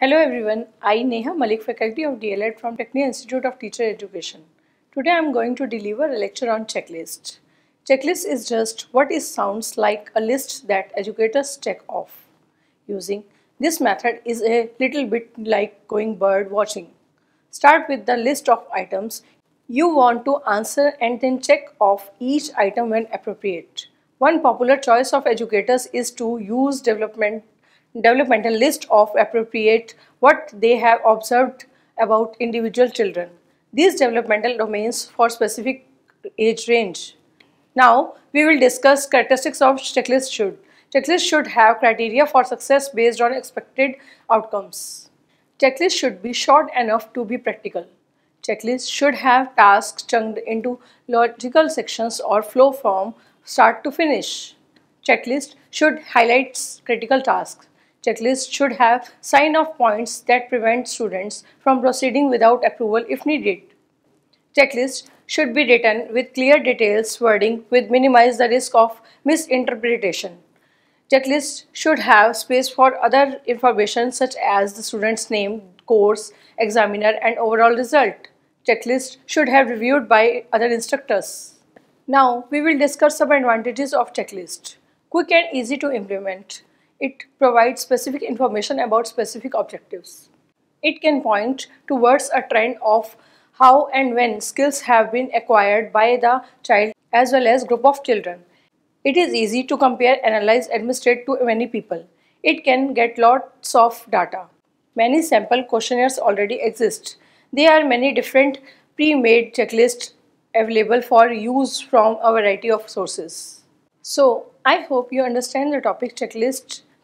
Hello everyone, I Neha Malik faculty of DLED from Technia Institute of Teacher Education. Today I am going to deliver a lecture on checklist. Checklist is just what sounds like a list that educators check off using. This method is a little bit like going bird watching. Start with the list of items you want to answer and then check off each item when appropriate. One popular choice of educators is to use development developmental list of appropriate what they have observed about individual children. These developmental domains for specific age range. Now we will discuss characteristics of checklist should. Checklist should have criteria for success based on expected outcomes. Checklist should be short enough to be practical. Checklist should have tasks chunked into logical sections or flow from start to finish. Checklist should highlight critical tasks checklist should have sign-off points that prevent students from proceeding without approval if needed. Checklist should be written with clear details wording which minimize the risk of misinterpretation. Checklist should have space for other information such as the student's name, course, examiner and overall result. Checklist should have reviewed by other instructors. Now we will discuss some advantages of checklist. Quick and easy to implement. It provides specific information about specific objectives. It can point towards a trend of how and when skills have been acquired by the child as well as group of children. It is easy to compare, analyze, administrate to many people. It can get lots of data. Many sample questionnaires already exist. There are many different pre-made checklists available for use from a variety of sources. So, I hope you understand the topic checklist